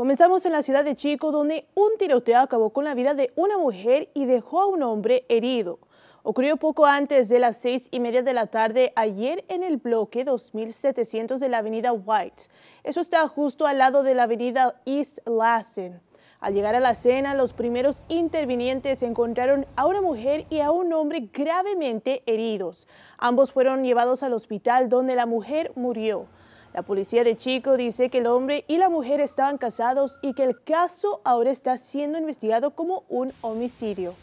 Comenzamos en la ciudad de Chico, donde un tiroteo acabó con la vida de una mujer y dejó a un hombre herido. Ocurrió poco antes de las seis y media de la tarde ayer en el bloque 2700 de la avenida White. Eso está justo al lado de la avenida East Lassen. Al llegar a la escena, los primeros intervinientes encontraron a una mujer y a un hombre gravemente heridos. Ambos fueron llevados al hospital donde la mujer murió. La policía de Chico dice que el hombre y la mujer estaban casados y que el caso ahora está siendo investigado como un homicidio.